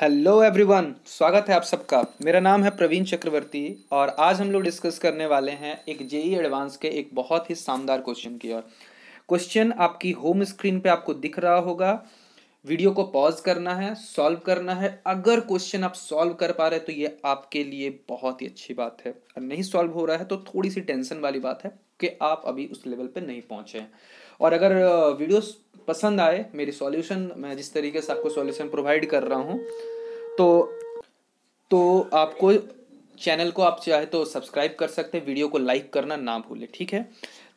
Hello everyone स्वागत है आप सबका मेरा नाम है प्रवीण चक्रवर्ती और आज हम लोग डिस्कस करने वाले हैं एक जेई एडवांस के एक बहुत ही शानदार क्वेश्चन की और क्वेश्चन आपकी होम स्क्रीन पे आपको दिख रहा होगा वीडियो को पॉज करना है सॉल्व करना है अगर क्वेश्चन आप सॉल्व कर पा रहे तो ये आपके लिए बहुत ही अच्छी बात है और नहीं सॉल्व हो रहा है तो थोड़ी सी टेंशन वाली बात है कि आप अभी उस लेवल पर नहीं पहुँचे हैं और अगर वीडियो पसंद आए मेरी सॉल्यूशन मैं जिस तरीके से आपको सॉल्यूशन प्रोवाइड कर रहा हूँ तो तो आपको चैनल को आप चाहे तो सब्सक्राइब कर सकते हैं वीडियो को लाइक करना ना भूलें ठीक है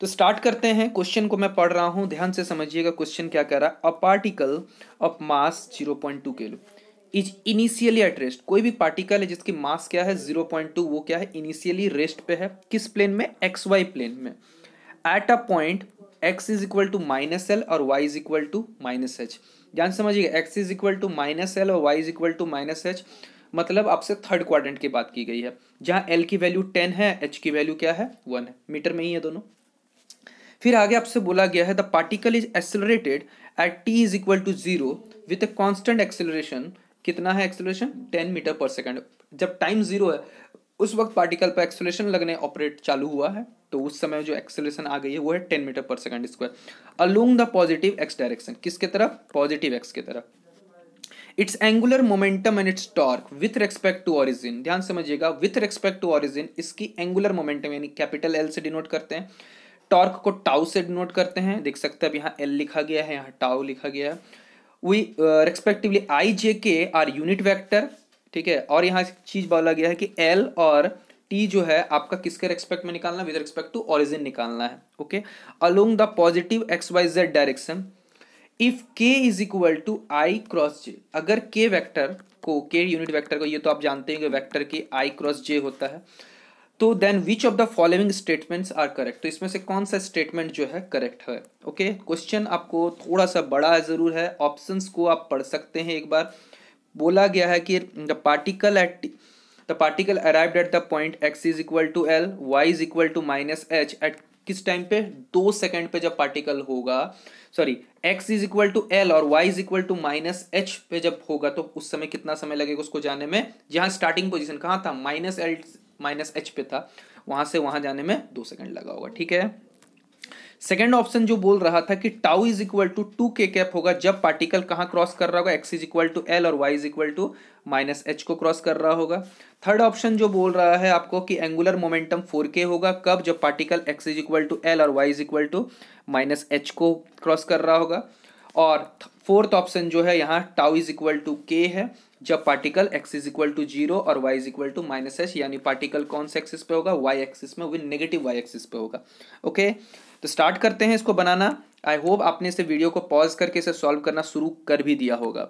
तो स्टार्ट करते हैं क्वेश्चन को मैं पढ़ रहा हूँ ध्यान से समझिएगा क्वेश्चन क्या कह रहा है a particle of mass zero point two kilo is initially at rest कोई भी पार्टिकल है जिसकी मास क्या है जीरो पॉइंट टू वो क्या है इनिशियली रेस्ट पे है किस प्लेन में एक्स वाई प्लेन में at a point x is equal to minus l और y is equal to minus h ध्यान समझिएगा x is equal to minus l और y is equal to minus h मतलब आपसे third quadrant की बात की गई है जहां एल की वैल्यू टेन है एच की वैल्यू क्या है वन है मीटर में ही है दोनों फिर आगे आपसे बोला गया है the particle is accelerated at t is equal to zero with a constant acceleration कितना है एक्सेलरेशन टेन मीटर पर सेकेंड जब टाइम जीरो है उस वक्त पार्टिकल पर एक्सेलरेशन लगने ऑपरेट चालू हुआ है तो उस समय जो एक्सेलेशन आ गई है वो है टेन मीटर पर second square along the positive x direction किसके तरफ पॉजिटिव एक्स के तरफ it's angular momentum and it's torque with respect to origin ध्यान समझिएगा विथ रेस्पेक्ट टू ऑरिजिन इसकी एंगुलर मोमेंटम यानी कैपिटल एल से डिनोट करते हैं टॉर्क को टाउ से डिनोट करते हैं देख सकते हैं अब यहाँ एल लिखा गया है यहाँ टाउ लिखा गया है वी रेस्पेक्टिवली आई जे के आर यूनिट वैक्टर ठीक है और यहाँ चीज़ बोला गया है कि एल और टी जो है आपका किसके रेस्पेक्ट में निकालना है विद रेस्पेक्ट टू ऑरिजिन निकालना है okay along the positive x y z direction if k is equal to i cross j अगर के वैक्टर को के यूनिट वैक्टर को ये तो आप जानते हैं कि वैक्टर के आई क्रॉस जे होता है तो then which of the following statements are correct तो इसमें से कौन सा स्टेटमेंट जो है करेक्ट है ओके okay? क्वेश्चन आपको थोड़ा सा बड़ा है ज़रूर है ऑप्शंस को आप पढ़ सकते हैं एक बार बोला गया है कि the particle at the particle arrive at the point x is equal to l y is equal to minus h at किस टाइम पे दो सेकंड पे जब पार्टिकल होगा sorry x is equal to l और y is equal to minus h पे जब होगा तो उस समय कितना समय लगेगा उसको जाने में जहां स्टार्टिंग पोजिशन कहाँ था माइनस एल माइनस एच पे था वहां से वहां जाने में दो सेकंड लगा होगा ठीक है सेकेंड ऑप्शन जो बोल रहा था कि tau is equal to two k cap होगा जब पार्टिकल कहाँ क्रॉस कर रहा होगा x is equal to l और y is equal to minus h को क्रॉस कर रहा होगा थर्ड ऑप्शन जो बोल रहा है आपको कि एंगुलर मोमेंटम फोर के होगा कब जब particle x is equal to l और y is equal to minus h को क्रॉस कर रहा होगा और फोर्थ ऑप्शन जो है यहाँ tau is equal to k है जब particle x is equal to zero और y is equal to minus h यानी पार्टिकल कौन से एक्सिस पे होगा वाई एक्सिस में विन नेगेटिव वाई एक्सिस पे होगा ओके तो स्टार्ट करते हैं इसको बनाना आई होप आपने इसे वीडियो को पॉज करके इसे सॉल्व करना शुरू कर भी दिया होगा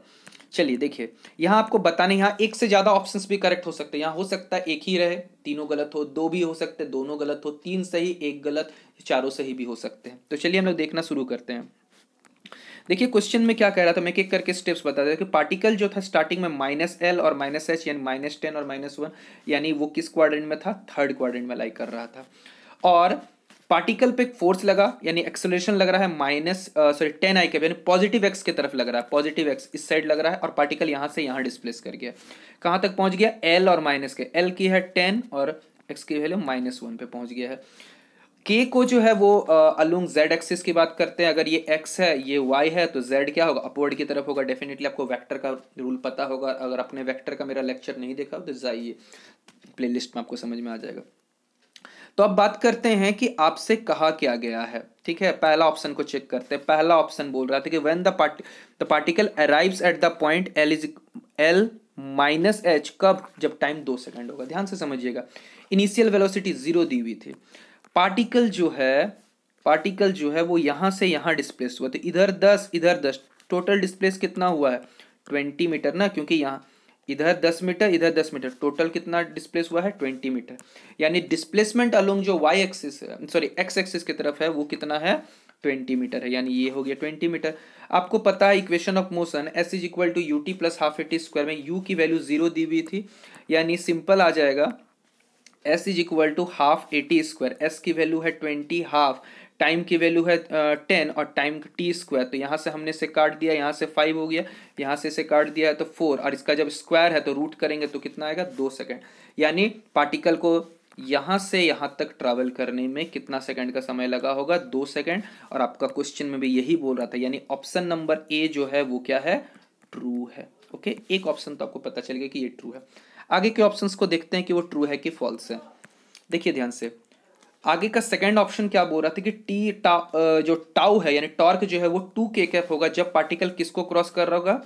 चलिए देखिए यहाँ आपको बताने यहाँ एक से ज़्यादा ऑप्शंस भी करेक्ट हो सकते हैं यहाँ हो सकता है एक ही रहे तीनों गलत हो दो भी हो सकते हैं दोनों गलत हो तीन सही एक गलत चारों सही भी हो सकते हैं तो चलिए हम लोग देखना शुरू करते हैं देखिए क्वेश्चन में क्या कह रहा था मैं एक करके स्टेप्स बता देता कि पार्टिकल जो था स्टार्टिंग में माइनस एल और माइनस एच यानी माइनस टेन और माइनस वन यानी वो किस क्वार में था थर्ड क्वार में लाई कर रहा था और पार्टिकल पे एक फोर्स लगा यानी एक्सलेशन लग रहा है minus sorry ten i cap यानी पॉजिटिव एक्स की तरफ लग रहा है पॉजिटिव एक्स इस साइड लग रहा है और पार्टिकल यहाँ से यहाँ डिस्प्लेस कर गया कहाँ तक पहुँच गया एल और माइनस के एल की है टेन और एक्स की वैल्यू माइनस वन पे पहुँच गया है के को जो है वो अलोंग जेड एक्सिस की बात करते हैं अगर ये एक्स है ये वाई है तो जेड क्या होगा अपवर्ड की तरफ होगा डेफिनेटली आपको वेक्टर का रूल पता होगा अगर आपने वेक्टर का मेरा लेक्चर नहीं देखा तो जाइए प्लेलिस्ट में आपको समझ में आ जाएगा तो अब बात करते हैं कि आपसे कहा क्या गया है ठीक है पहला ऑप्शन को चेक करते हैं पहला ऑप्शन बोल रहा था कि when the party the particle arrives at the point l is l minus h कब जब टाइम दो सेकंड होगा ध्यान से समझिएगा इनिशियल वेलोसिटी जीरो दी हुई थी पार्टिकल जो है पार्टिकल जो है वो यहाँ से यहाँ डिस्प्लेस हुआ तो इधर दस इधर दस टोटल डिस्प्लेस कितना हुआ है ट्वेंटी मीटर ना क्योंकि यहाँ इधर दस मीटर इधर दस मीटर टोटल कितना डिस्प्लेस हुआ है ट्वेंटी मीटर यानी डिस्प्लेसमेंट अलोंग जो y axis sorry x axis की तरफ है वो कितना है ट्वेंटी मीटर है यानी ये हो गया ट्वेंटी मीटर आपको पता है equation of motion s is equal to u t plus half a t square में यू की वैल्यू जीरो दी हुई थी यानी सिंपल आ जाएगा s is equal to half a t square s की वैल्यू है ट्वेंटी हाफ टाइम की वैल्यू है टेन और टाइम टी स्क्वायर तो यहाँ से हमने इसे काट दिया यहाँ से फाइव हो गया यहाँ से इसे काट दिया है तो फोर और इसका जब स्क्वायर है तो रूट करेंगे तो कितना आएगा दो सेकेंड यानी पार्टिकल को यहाँ से यहाँ तक ट्रैवल करने में कितना सेकंड का समय लगा होगा दो सेकंड और आपका क्वेश्चन में भी यही बोल रहा था यानी ऑप्शन नंबर ए जो है वो क्या है ट्रू है ओके एक ऑप्शन तो आपको पता चल गया कि ये ट्रू है आगे के ऑप्शंस को देखते हैं कि वो ट्रू है कि फॉल्स है देखिए ध्यान से आगे का सेकंड ऑप्शन क्या बोल रहा था कि टी टा, जो टाउ है यानी टॉर्क जो है वो टू के कैफ होगा जब पार्टिकल किसको क्रॉस कर रहा होगा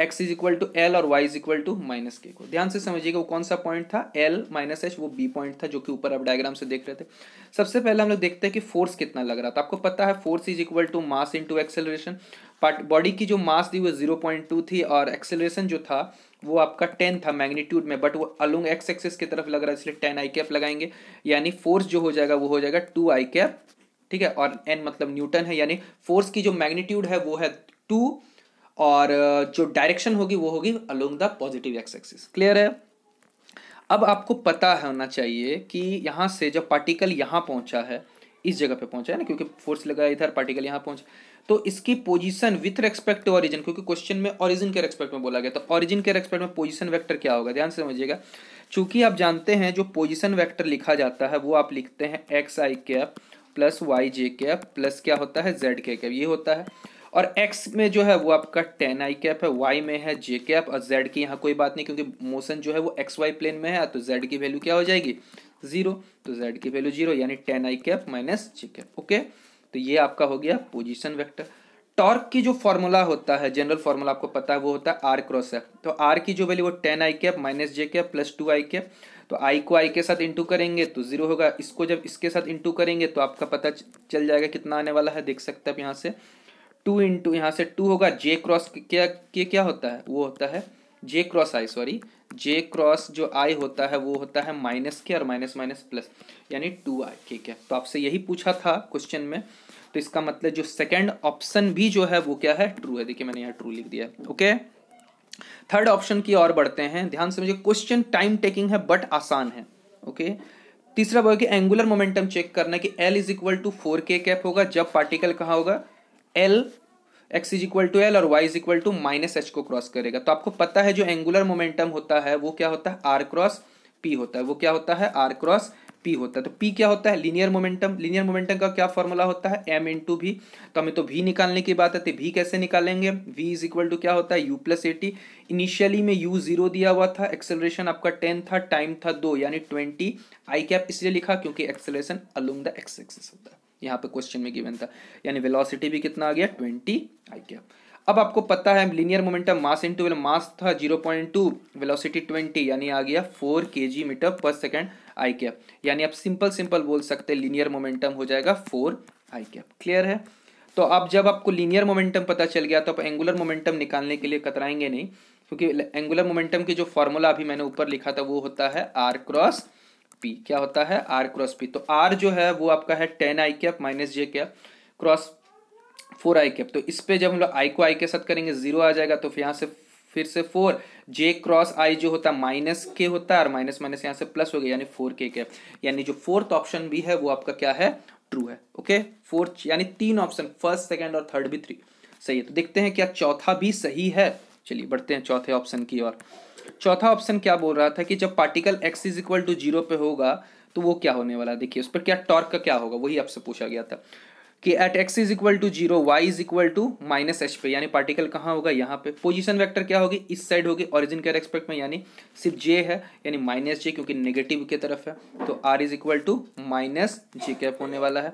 x is equal to l और y is equal to minus k को ध्यान से समझिएगा वो कौन सा पॉइंट था एल माइनस एच वो बी पॉइंट था जो कि ऊपर आप डायग्राम से देख रहे थे सबसे पहले हम लोग देखते हैं कि फोर्स कितना लग रहा था आपको पता है force is equal to mass into acceleration body की जो मास थी वो जीरो पॉइंट टू थी और एक्सेलरेशन जो था वो आपका टेन था मैग्नीट्यूड में बट वो अलोंग एक्स एक्सेस की तरफ लग रहा है इसलिए टेन आई कैप लगाएंगे यानी फोर्स जो हो जाएगा वो हो जाएगा टू आई कैप ठीक है और एन मतलब न्यूटन है यानी फोर्स की जो मैग्नीट्यूड है वो है टू और जो डायरेक्शन होगी वो होगी along the positive x axis clear है अब आपको पता होना चाहिए कि यहाँ से जब पार्टिकल यहाँ पहुँचा है इस जगह पे पहुंचा है ना क्योंकि फोर्स लगा इधर पार्टिकल यहाँ पहुंच तो इसकी position with respect to origin क्योंकि क्वेश्चन में ऑरिजिन के रेस्पेक्ट में बोला गया तो ऑरिजिन के रेस्पेक्ट में पोजीशन वेक्टर क्या होगा ध्यान से समझिएगा चूंकि आप जानते हैं जो पोजीशन वेक्टर लिखा जाता है वो आप लिखते हैं x i cap plus y j cap plus क्या होता है जेड के कैप ये होता है और एक्स में जो है वो आपका टेन आई कैप है वाई में है जे कैप और जेड की यहाँ कोई बात नहीं क्योंकि मोशन जो है वो एक्स वाई प्लेन में है तो जेड की वैल्यू क्या हो जाएगी जीरो तो जेड की वैल्यू जीरो यानी ten i cap minus g cap okay तो ये आपका हो गया पोजिशन वैक्टर टॉर्क की जो फॉर्मूला होता है जनरल फॉर्मूला आपको पता है वो होता है आर क्रॉस एफ तो आर की जो वैल्यू वो ten i cap minus j cap plus two i cap तो आई को आई के साथ इंटू करेंगे तो जीरो होगा इसको जब इसके साथ इंटू करेंगे तो आपका पता चल जाएगा कितना आने वाला है देख सकते हैं आप यहाँ से टू इंटू यहाँ से टू होगा जे क्रॉस क्या के क्या होता है वो होता है j cross i sorry j cross जो आई होता है वो होता है माइनस के और माइनस माइनस प्लस यानी टू आई ठीक है तो आपसे यही पूछा था क्वेश्चन में तो इसका मतलब जो सेकंड ऑप्शन भी जो है वो क्या है ट्रू है देखिए मैंने यहाँ ट्रू लिख दिया ओके थर्ड ऑप्शन की ओर बढ़ते हैं ध्यान से मुझे क्वेश्चन टाइम टेकिंग है बट आसान है ओके तीसरा बोल कि एंगुलर मोमेंटम चेक करना है कि l is equal to four k cap होगा जब पार्टिकल कहाँ होगा l x is equal to l और y is equal to minus h को क्रॉस करेगा तो आपको पता है जो एंगुलर मोमेंटम होता है वो क्या होता है आर क्रॉस पी होता है वो क्या होता है आर क्रॉस पी होता है तो पी क्या होता है लीनियर मोमेंटम लीनियर मोमेंटम का क्या फॉर्मूला होता है एम इन टू भी तो हमें तो भी निकालने की बात आती है भी तो कैसे निकालेंगे वी इज इक्वल टू क्या होता है यू प्लस एटी इनिशियली में यू जीरो दिया हुआ था एक्सेलरेशन आपका टेन था टाइम था दो यानी ट्वेंटी आई कैप इसलिए लिखा क्योंकि acceleration along the x axis होता है यहाँ पे क्वेश्चन में गिवन था यानी वेलोसिटी भी कितना आ गया ट्वेंटी आई गया अब आपको पता है linear momentum mass into mass था zero point two velocity twenty यानी आ गया फोर के मीटर पर सेकेंड आई कैप यानी आप सिंपल सिंपल बोल सकते हैं लीनियर मोमेंटम हो जाएगा फोर आई कैप क्लियर है तो अब जब आपको लीनियर मोमेंटम पता चल गया तो आप एंगुलर मोमेंटम निकालने के लिए कतराएंगे नहीं क्योंकि एंगुलर मोमेंटम की जो फॉर्मूला अभी मैंने ऊपर लिखा था वो होता है आर क्रॉस पी क्या होता है आर क्रॉस पी तो आर जो है वो आपका है ten i cap minus j cap cross four i cap तो इस पे जब हम लोग आई को आई के साथ करेंगे जीरो आ जाएगा तो फिर यहाँ से फिर से फोर जे क्रॉस आई जो होता है माइनस के होता है और माइनस माइनस यहाँ से प्लस हो गया यानी फोर के कैप यानी जो फोर्थ ऑप्शन भी है वो आपका क्या है ट्रू है ओके फोर्थ यानी तीन ऑप्शन फर्स्ट सेकेंड और थर्ड भी थ्री सही है तो देखते हैं क्या चौथा भी सही है चलिए बढ़ते हैं चौथे ऑप्शन की ओर चौथा ऑप्शन क्या बोल रहा था कि जब particle x is equal to zero पे होगा तो वो क्या होने वाला देखिए उस पर क्या टॉर्क का क्या होगा वही आपसे पूछा गया था कि at x is equal to zero y is equal to minus h पे यानी पार्टिकल कहाँ होगा यहाँ पे पोजीशन वेक्टर क्या होगी इस साइड होगी ओरिजिन के रेस्पेक्ट में यानी सिर्फ जे है यानी माइनस जे क्योंकि नेगेटिव की तरफ है तो r is equal to minus j cap होने वाला है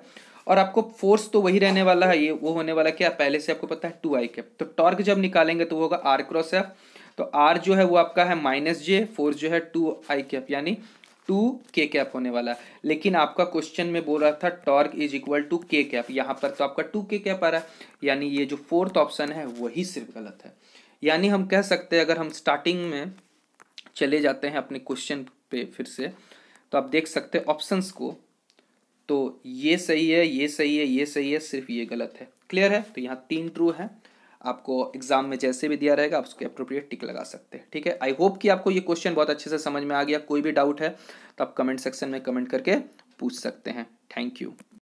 और आपको फोर्स तो वही रहने वाला है ये वो होने वाला क्या पहले से आपको पता है टू आई कैप तो टॉर्क जब निकालेंगे तो वो होगा आर क्रॉस एफ तो आर जो है वो आपका है माइनस जे फोर्स जो है टू आई कैप यानी टू के कैप होने वाला है लेकिन आपका क्वेश्चन में बोल रहा था torque is equal to k cap यहाँ पर तो आपका टू के कैप आ रहा है यानी ये जो फोर्थ ऑप्शन है वही सिर्फ गलत है यानी हम कह सकते हैं अगर हम स्टार्टिंग में चले जाते हैं अपने क्वेश्चन पे फिर से तो आप देख सकते हैं ऑप्शंस को तो ये सही है ये सही है ये सही है सिर्फ ये गलत है क्लियर है तो यहाँ तीन ट्रू है आपको एग्जाम में जैसे भी दिया रहेगा आप उसके अप्रोप्रिएट टिक लगा सकते हैं ठीक है आई होप कि आपको ये क्वेश्चन बहुत अच्छे से समझ में आ गया कोई भी डाउट है तो आप कमेंट सेक्शन में कमेंट करके पूछ सकते हैं थैंक यू